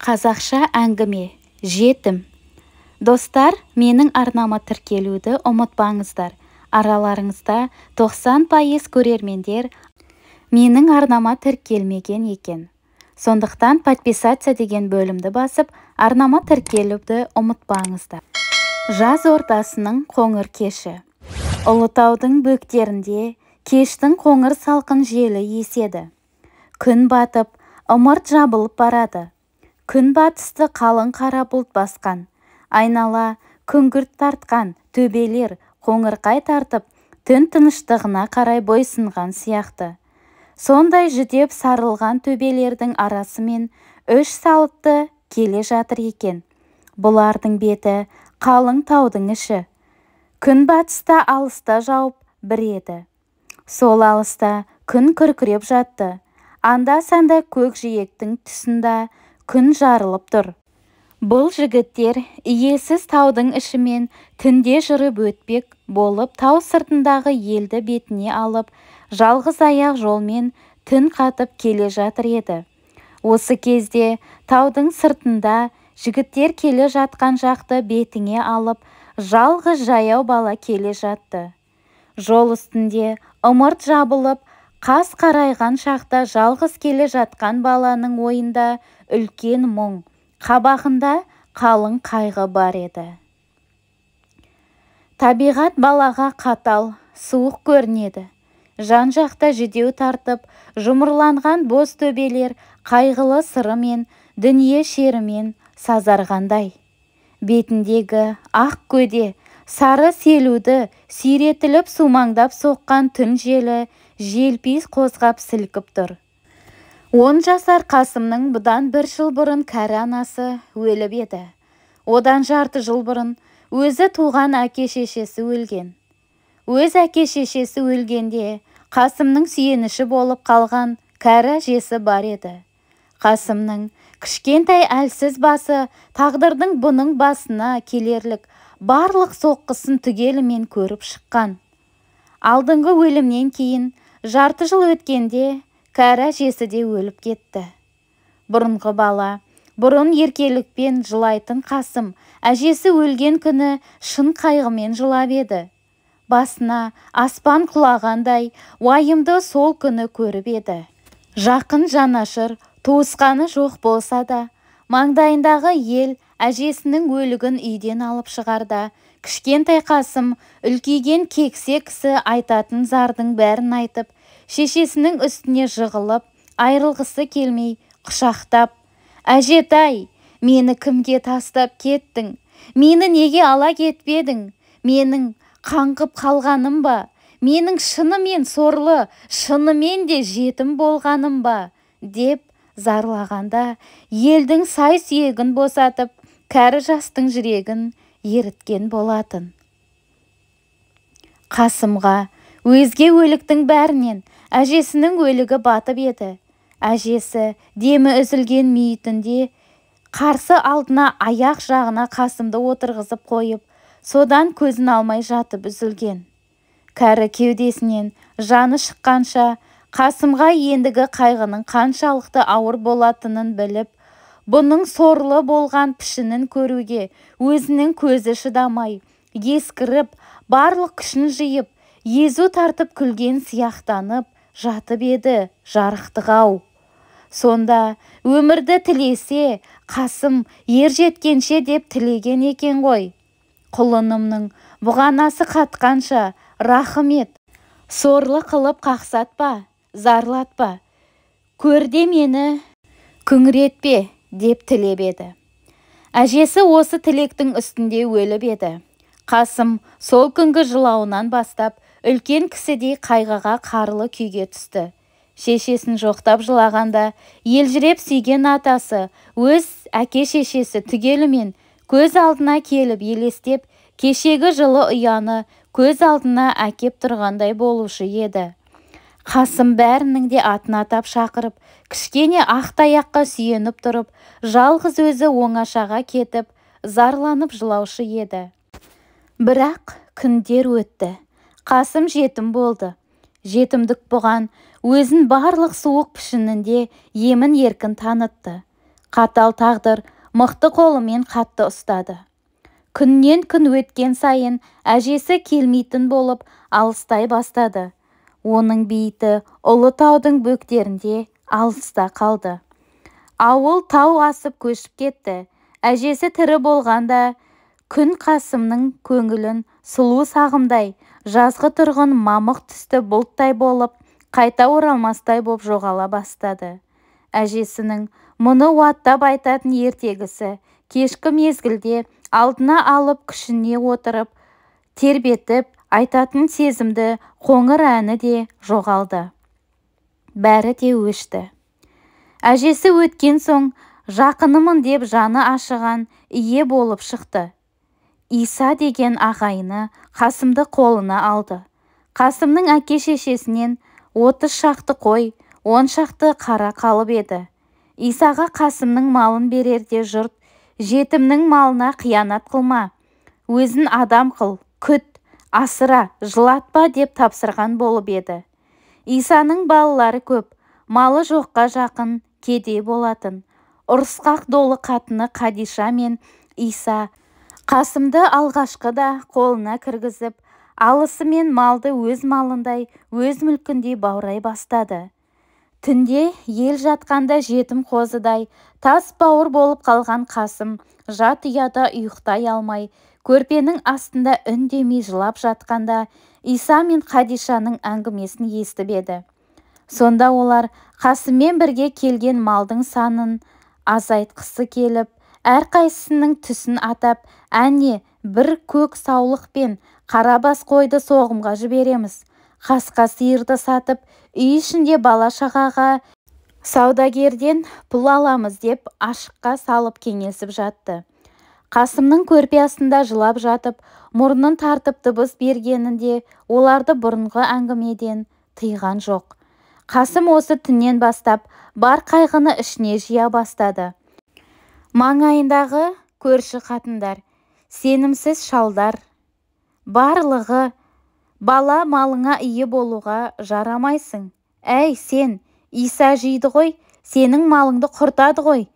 қазақша әңгіме жетім достар менің арнама тіркелуді ұмытпаңыздар араларыңызда 90 пайыз көрермендер менің арнама тіркелмеген екен сондықтан подписаться деген бөлімді басып арнама тіркелуді ұмытпаңыздар жаз ортасының қоңыр кеші ұлытаудың бөктерінде кештің қоңыр салқын желі еседі күн батып ымырт жабылып барады күн батысты қалың қара бұлт басқан айнала күңгірт тартқан төбелер қоңырқай тартып түн тыныштығына қарай бойсынған сияқты сондай жүдеп сарылған төбелердің арасымен үш салытты келе жатыр екен бұлардың беті қалың таудың іші Күн батыста алыста жауып бір еді сол алыста күн күркіреп жатты анда санда көкжиектің тұсында күн жарылып тұр бұл жігіттер иесіз таудың ішімен түнде жүріп өтпек болып тау сыртындағы елді бетіне алып жалғыз аяқ жолмен түн қатып келе жатыр еді осы кезде таудың сыртында жігіттер келе жатқан жақты бетіне алып жалғыз жаяу бала келе жатты жол үстінде ымырт жабылып қас қарайған шақта жалғыз келе жатқан баланың ойында үлкен мұң қабағында қалың қайғы бар еді табиғат балаға қатал суық көрінеді жан-жақта жүдеу тартып жұмырланған боз төбелер қайғылы сырымен дүние шерімен сазарғандай бетіндегі ақ көде сары селуді сүйретіліп сумаңдап соққан түн желі желпиіс қозғап сілкіп тұр он жасар қасымның бұдан бір жыл бұрын кәрі анасы өліп еді одан жарты жыл бұрын өзі туған әке шешесі өлген өз әке шешесі өлгенде қасымның сүйеніші болып қалған кәрі әжесі бар еді қасымның кішкентай әлсіз басы тағдырдың бұның басына келерлік барлық соққысын түгелімен көріп шыққан алдыңғы өлімнен кейін жарты жыл өткенде кәрі әжесі де өліп кетті бұрынғы бала бұрын еркелікпен жылайтын қасым әжесі өлген күні шын қайғымен жылап еді басына аспан құлағандай уайымды сол күні көріп еді жақын жанашыр туысқаны жоқ болса да маңдайындағы ел әжесінің өлігін үйден алып шығарда кішкентай қасым үлкейген кексе кісі айтатын зардың бәрін айтып шешесінің үстіне жығылып айрылғысы келмей құшақтап әжетай мені кімге тастап кеттің мені неге ала кетпедің менің қаңғып қалғаным ба менің шынымен сорлы шынымен де жетім болғаным ба деп зарлағанда елдің сай сүйегін босатып кәрі жастың жүрегін еріткен болатын қасымға өзге өліктің бәрінен әжесінің өлігі батып еді әжесі демі үзілген мейітінде қарсы алдына аяқ жағына қасымды отырғызып қойып содан көзін алмай жатып үзілген кәрі кеудесінен жаны шыққанша қасымға ендігі қайғының қаншалықты ауыр болатынын біліп бұның сорлы болған пішінін көруге өзінің көзі шыдамай ескіріп барлық күшін жиып езу тартып күлген сияқтанып жатып еді жарықтық сонда өмірді тілесе қасым ер жеткенше деп тілеген екен ғой құлынымның бұғанасы қатқанша рахым ет сорлы қылып қақсатпа зарлатпа көрде мені күңіретпе деп тілеп еді әжесі осы тілектің үстінде өліп еді қасым сол күнгі жылауынан бастап үлкен кісідей қайғыға қарлы күйге түсті шешесін жоқтап жылағанда ел елжіреп сүйген атасы өз әке шешесі түгелімен көз алдына келіп елестеп кешегі жылы ұяны көз алдына әкеп тұрғандай болушы еді қасым бәрінің де атын атап шақырып кішкене ақ таяққа сүйеніп тұрып жалғыз өзі оңашаға кетіп зарланып жылаушы еді бірақ күндер өтті қасым жетім болды жетімдік бұған өзін барлық суық пішінінде емін еркін танытты қатал тағдыр мықты қолымен қатты ұстады күннен күн өткен сайын әжесі келмейтін болып алыстай бастады оның бейіті ұлытаудың бөктерінде алыста қалды ауыл тау асып көшіп кетті әжесі тірі болғанда күн қасымның көңілін сұлу сағымдай жазғы тұрғын мамық түсті бұлттай болып қайта оралмастай боп жоғала бастады әжесінің мұны уаттап айтатын ертегісі кешкі мезгілде алдына алып күшіне отырып тербетіп айтатын сезімді қоңыр әні де жоғалды бәрі де өшті әжесі өткен соң жақынымын деп жаны ашыған ие болып шықты иса деген ағайыны қасымды қолына алды қасымның әке шешесінен отыз шақты қой он шақты қара қалып еді исаға қасымның малын берерде жұрт жетімнің малына қиянат қылма өзін адам қыл күт асыра жылатпа деп тапсырған болып еді исаның балалары көп малы жоққа жақын кеде болатын ұрысқақ долы қатыны қадиша мен иса қасымды алғашқыда қолына кіргізіп алысымен малды өз малындай өз мүлкіндей баурай бастады түнде ел жатқанда жетім қозыдай тас бауыр болып қалған қасым жат ұяда ұйықтай алмай көрпенің астында үндемей жылап жатқанда иса мен қадишаның әңгімесін естіп еді сонда олар қасыммен бірге келген малдың санын азайтқысы келіп әрқайсысының түсін атап әне бір көк саулық пен қара бас қойды соғымға жібереміз қасқа сиырды сатып үй ішінде бала шағаға саудагерден пұл аламыз деп ашыққа салып кеңесіп жатты қасымның көрпе астында жылап жатып мұрнын тартып дыбыс бергенінде оларды бұрынғы әңгімеден тыйған жоқ қасым осы түннен бастап бар қайғыны ішіне жия бастады маңайындағы көрші қатындар сенімсіз шалдар барлығы бала малыңа ие болуға жарамайсың әй сен иса жейді ғой сенің малыңды құртады ғой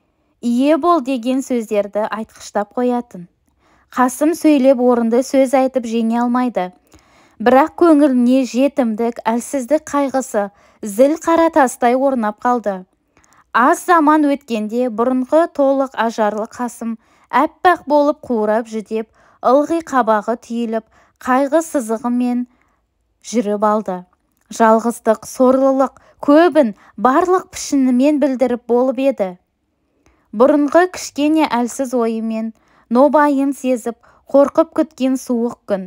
ие бол деген сөздерді айтқыштап қоятын қасым сөйлеп орынды сөз айтып жеңе алмайды бірақ көңіліне жетімдік әлсіздік қайғысы зіл қара тастай орнап қалды аз заман өткенде бұрынғы толық ажарлы қасым әппақ болып қурап жүдеп ылғи қабағы түйіліп қайғы сызығымен жүріп алды жалғыздық сорлылық көбін барлық пішінімен білдіріп болып еді бұрынғы кішкене әлсіз ойымен нобайын сезіп қорқып күткен суық күн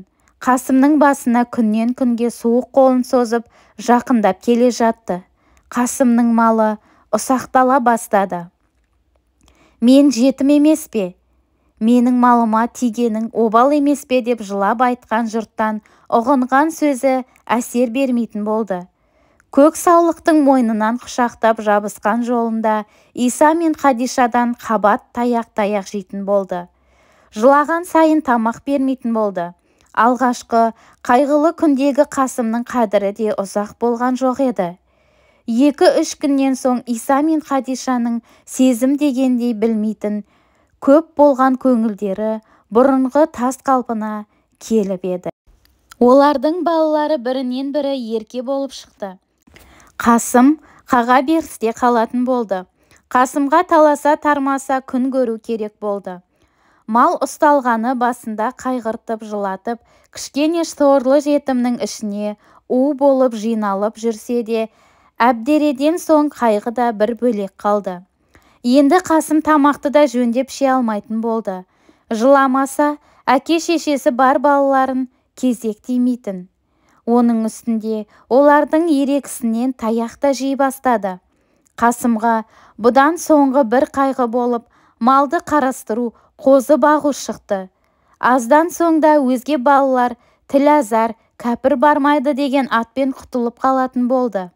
қасымның басына күннен күнге суық қолын созып жақындап келе жатты қасымның малы ұсақтала бастады мен жетім емес пе менің малыма тигенің обал емес пе деп жылап айтқан жұрттан ұғынған сөзі әсер бермейтін болды көк саулықтың мойнынан құшақтап жабысқан жолында иса мен хадишадан қабат таяқ таяқ жейтін болды жылаған сайын тамақ бермейтін болды алғашқы қайғылы күндегі қасымның қадірі де ұзақ болған жоқ еді екі-үш күннен соң иса мен хадишаның сезім дегендей білмейтін көп болған көңілдері бұрынғы тас қалпына келіп еді олардың балалары бірінен бірі ерке болып шықты қасым қаға берісте қалатын болды қасымға таласа-тармаса күн көру керек болды мал ұсталғаны басында қайғыртып жылатып кішкене сорлы жетімнің ішіне у болып жиналып жүрсе де әбдереден соң қайғы да бір бөлек қалды енді қасым тамақты да жөндеп іше алмайтын болды жыламаса әке шешесі бар балаларын кезек тимейтін оның үстінде олардың ерегісінен таяқта та жей бастады қасымға бұдан соңғы бір қайғы болып малды қарастыру қозы бағу шықты аздан соңда өзге балалар тіл кәпір бармайды деген атпен құтылып қалатын болды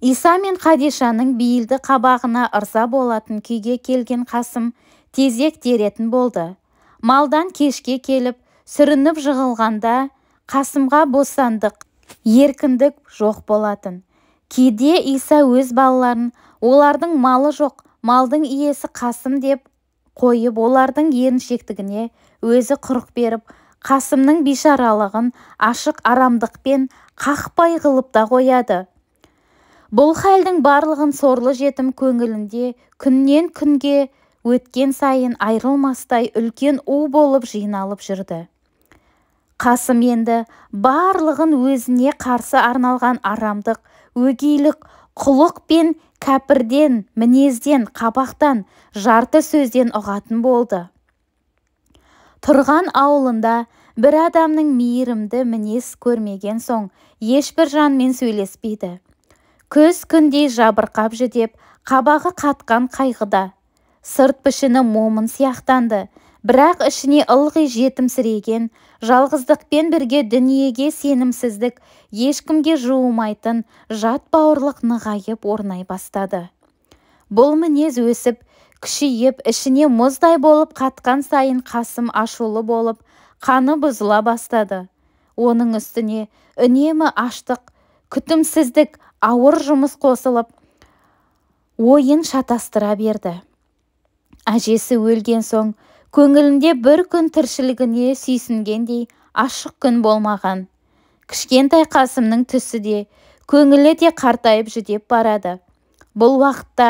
иса мен қадишаның бейілді қабағына ырза болатын күйге келген қасым тезек теретін болды малдан кешке келіп сүрініп жығылғанда қасымға босандық еркіндік жоқ болатын кейде иса өз балаларын олардың малы жоқ малдың иесі қасым деп қойып олардың еріншектігіне өзі құрық беріп қасымның бишаралығын ашық арамдықпен қақпай қылып та қояды бұл хәлдің барлығын сорлы жетім көңілінде күннен күнге өткен сайын айрылмастай үлкен у болып жиналып жүрді қасым енді барлығын өзіне қарсы арналған арамдық өгейлік құлық пен кәпірден мінезден қабақтан жарты сөзден ұғатын болды тұрған ауылында бір адамның мейірімді мінез көрмеген соң ешбір жанмен сөйлеспейді күз күндей жабырқап жүдеп қабағы қатқан қайғыда сырт пішіні момын сияқтанды бірақ ішіне ылғи жетімсіреген жалғыздықпен бірге дүниеге сенімсіздік ешкімге жуымайтын жат бауырлық нығайып орнай бастады бұл мінез өсіп күшейіп ішіне мұздай болып қатқан сайын қасым ашулы болып қаны бұзыла бастады оның үстіне үнемі аштық күтімсіздік ауыр жұмыс қосылып ойын шатастыра берді әжесі өлген соң көңілінде бір күн тіршілігіне сүйсінгендей ашық күн болмаған кішкентай қасымның түсі де көңілі де қартайып жүдеп барады бұл уақытта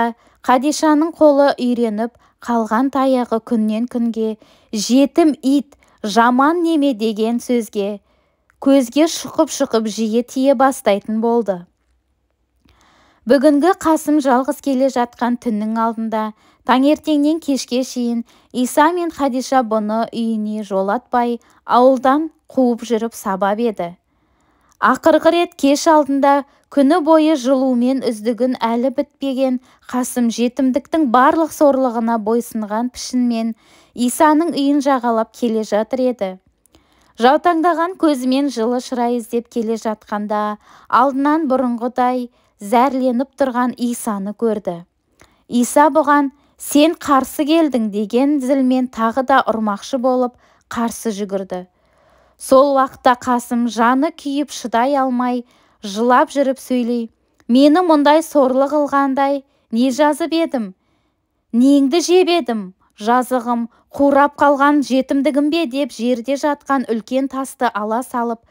қадишаның қолы үйреніп қалған таяғы күннен күнге жетім ит жаман неме деген сөзге көзге шұқып-шұқып жиі тие бастайтын болды бүгінгі қасым жалғыз келе жатқан түннің алдында таңертеңнен кешке шейін иса мен хадиша бұны үйіне жолатпай ауылдан қуып жүріп сабап еді ақырғы рет кеш алдында күні бойы жылумен үздігін әлі бітпеген қасым жетімдіктің барлық сорлығына бойсынған пішінмен исаның үйін жағалап келе жатыр еді жаутаңдаған көзімен жылы шырай іздеп келе жатқанда алдынан бұрынғыдай зәрленіп тұрған исаны көрді иса бұған сен қарсы келдің деген зілмен тағы да ұрмақшы болып қарсы жүгірді сол уақытта қасым жаны күйіп шыдай алмай жылап жүріп сөйлей мені мұндай сорлы қылғандай не жазып едім неңді жеп едім жазығым қурап қалған жетімдігім бе деп жерде жатқан үлкен тасты ала салып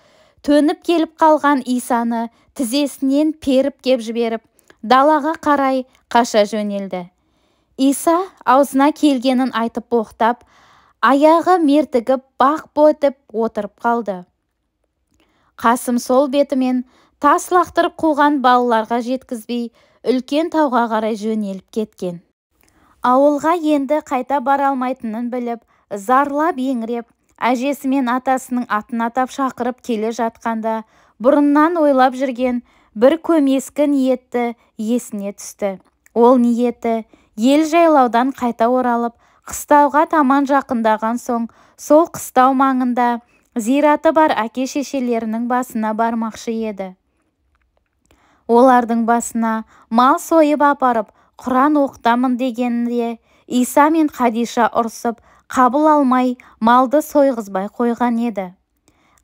төніп келіп қалған исаны тізесінен періп кеп жіберіп далаға қарай қаша жөнелді иса аузына келгенін айтып боқтап аяғы мертігіп бақ бөтіп отырып қалды қасым сол бетімен тас лақтырып қуған балаларға жеткізбей үлкен тауға қарай жөнеліп кеткен ауылға енді қайта бара алмайтынын біліп зарлап еңіреп әжесі мен атасының атын атап шақырып келе жатқанда бұрыннан ойлап жүрген бір көмескі ниеті есіне түсті ол ниеті ел жайлаудан қайта оралып қыстауға таман жақындаған соң сол қыстау маңында зираты бар әке-шешелерінің басына бармақшы еді олардың басына мал сойып апарып құран оқытамын дегенде иса мен қадиша ұрсып қабыл алмай малды сойғызбай қойған еді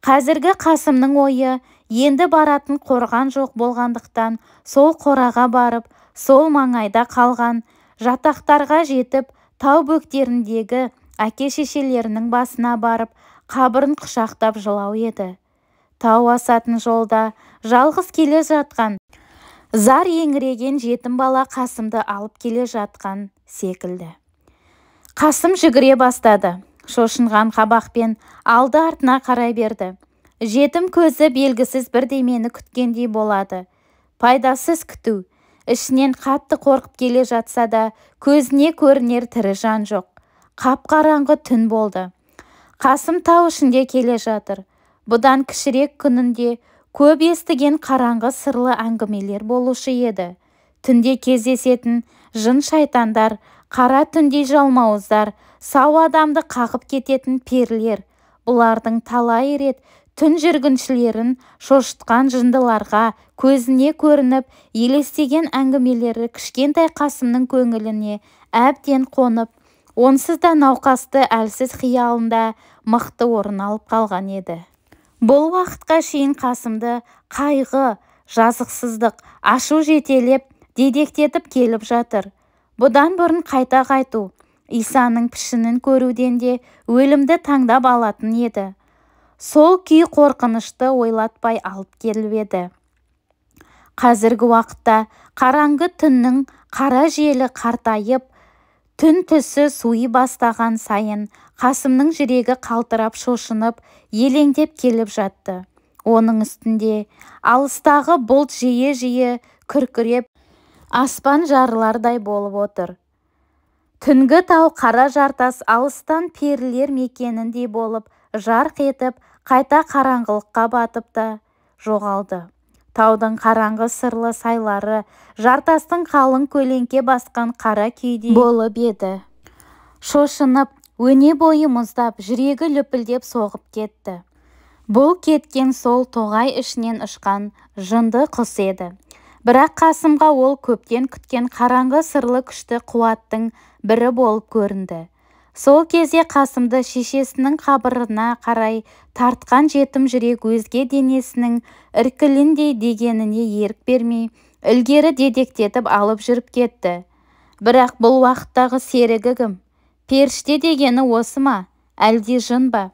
қазіргі қасымның ойы енді баратын қорған жоқ болғандықтан сол қораға барып сол маңайда қалған жатақтарға жетіп тау бөктеріндегі әке-шешелерінің басына барып қабырын құшақтап жылау еді тау асатын жолда жалғыз келе жатқан зар еңіреген жетім бала қасымды алып келе жатқан секілді қасым жүгіре бастады шошынған қабақпен алды артына қарай берді жетім көзі белгісіз бірдемені күткендей болады пайдасыз күту ішінен қатты қорқып келе жатса да көзіне көрінер тірі жан жоқ қап-қараңғы түн болды қасым тау ішінде келе жатыр бұдан кішірек күнінде көп естіген қараңғы сырлы әңгімелер болушы еді түнде кездесетін жын шайтандар қара түндей жалмауыздар сау адамды қағып кететін перілер бұлардың талай рет түн жүргіншілерін шошытқан жындыларға көзіне көрініп елестеген әңгімелері кішкентай қасымның көңіліне әбден қонып онсыз да науқасты әлсіз қиялында мықты орын алып қалған еді бұл уақытқа шейін қасымды қайғы жазықсыздық ашу жетелеп дедектетіп келіп жатыр бұдан бұрын қайта қайту исаның пішінін көруден де өлімді таңдап алатын еді сол күй қорқынышты ойлатпай алып келіп еді қазіргі уақытта қараңғы түннің қара желі қартайып түн түсі суи бастаған сайын қасымның жүрегі қалтырап шошынып елеңдеп келіп жатты оның үстінде алыстағы бұлт жиі-жиі күркіреп аспан жарылардай болып отыр түнгі тау қара жартас алыстан перілер мекеніндей болып жарқ етіп қайта қараңғылыққа батып та жоғалды таудың қараңғы сырлы сайлары жартастың қалың көлеңке басқан қара күйдей болып еді шошынып өне бойы мұздап жүрегі лүпілдеп соғып кетті бұл кеткен сол тоғай ішінен ұшқан жынды құс еді бірақ қасымға ол көптен күткен қараңғы сырлы күшті қуаттың бірі болып көрінді сол кезде қасымды шешесінің қабырына қарай тартқан жетім жүрек өзге денесінің іркіліндей дегеніне ерік бермей ілгері дедектетіп алып жүріп кетті бірақ бұл уақыттағы серігі кім періште дегені осы ма әлде жын ба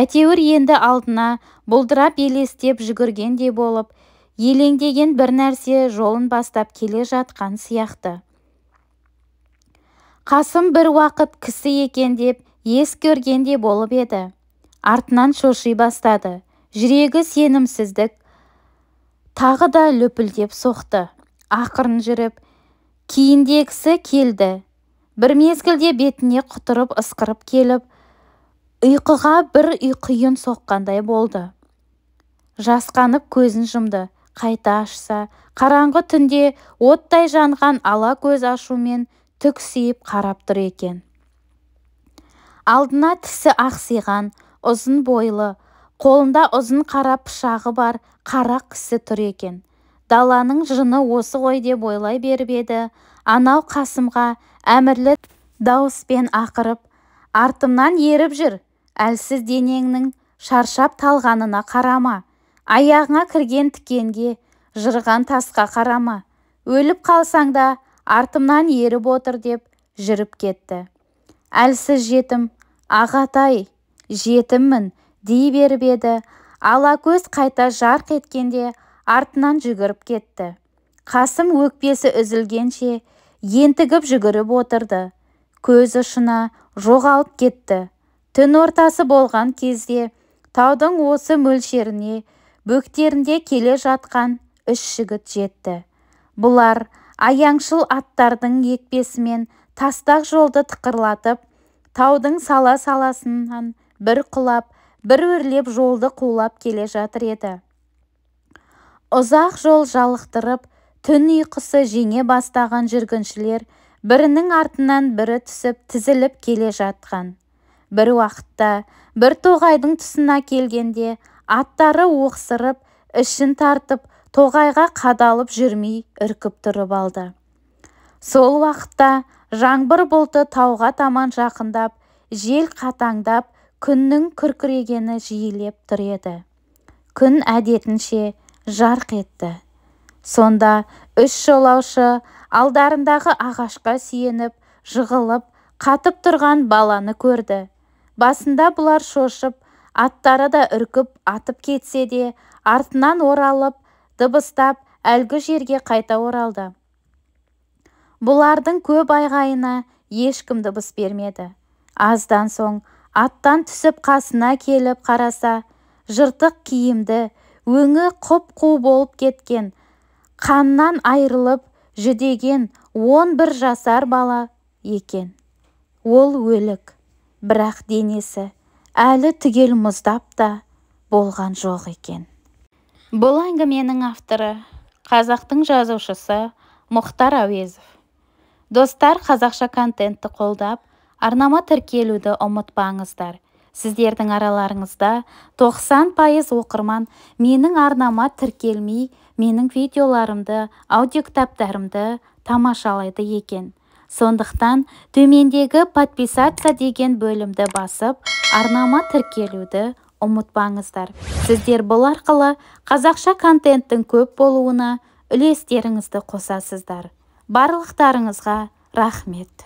әйтеуір енді алдына бұлдырап елестеп жүгіргендей болып елеңдеген бір нәрсе жолын бастап келе жатқан сияқты қасым бір уақыт кісі екен деп ес көргенде болып еді артынан шоши бастады жүрегі сенімсіздік тағы да лүпілдеп соқты ақырын жүріп кейіндегісі келді бір мезгілде бетіне құтырып ысқырып келіп ұйқыға бір ұйқиын соққандай болды жасқанып көзін жұмды қайта ашса қараңғы түнде оттай жанған ала көз ашумен түксиіп қарап тұр екен алдына тісі ақсиған ұзын бойлы қолында ұзын қара пышағы бар қарақ кісі тұр екен даланың жыны осы ғой деп ойлай беріп еді анау қасымға әмірлі дауыспен ақырып артымнан еріп жүр әлсіз денеңнің шаршап талғанына қарама аяғыңа кірген тікенге жырған тасқа қарама өліп қалсаң да артымнан еріп отыр деп жүріп кетті әлсіз жетім ағатай жетіммін дей беріп еді көз қайта жарқ еткенде артынан жүгіріп кетті қасым өкпесі үзілгенше ентігіп жүгіріп отырды көз ұшына жоғалып кетті түн ортасы болған кезде таудың осы мөлшеріне бөктерінде келе жатқан үш жігіт жетті бұлар аяңшыл аттардың екпесімен тастақ жолды тықырлатып таудың сала саласынан бір құлап бір өрлеп жолды қулап келе жатыр еді ұзақ жол жалықтырып түн ұйқысы жеңе бастаған жүргіншілер бірінің артынан бірі түсіп тізіліп келе жатқан бір уақытта бір тоғайдың тұсына келгенде аттары оқсырып ішін тартып тоғайға қадалып жүрмей үркіп тұрып алды сол уақытта жаңбыр бұлты тауға таман жақындап жел қатаңдап күннің күркірегені жиілеп тұр еді күн әдетінше жарқ етті сонда үш жолаушы алдарындағы ағашқа сүйеніп жығылып қатып тұрған баланы көрді басында бұлар шошып аттары да үркіп атып кетсе де артынан оралып дыбыстап әлгі жерге қайта оралды бұлардың көп айғайына ешкім дыбыс бермеді аздан соң аттан түсіп қасына келіп қараса жыртық киімді өңі құп-қу болып кеткен қаннан айрылып жүдеген он бір жасар бала екен ол өлік бірақ денесі әлі түгел мұздап та болған жоқ екен бұл әңгіменің авторы қазақтың жазушысы мұхтар әуезов достар қазақша контентті қолдап арнама тіркелуді ұмытпаңыздар сіздердің араларыңызда 90 пайыз оқырман менің арнама тіркелмей менің видеоларымды аудиокітаптарымды тамашалайды екен сондықтан төмендегі подписаться деген бөлімді басып арнама тіркелуді ұмытпаңыздар сіздер бұл арқылы қазақша контенттің көп болуына үлестеріңізді қосасыздар барлықтарыңызға рахмет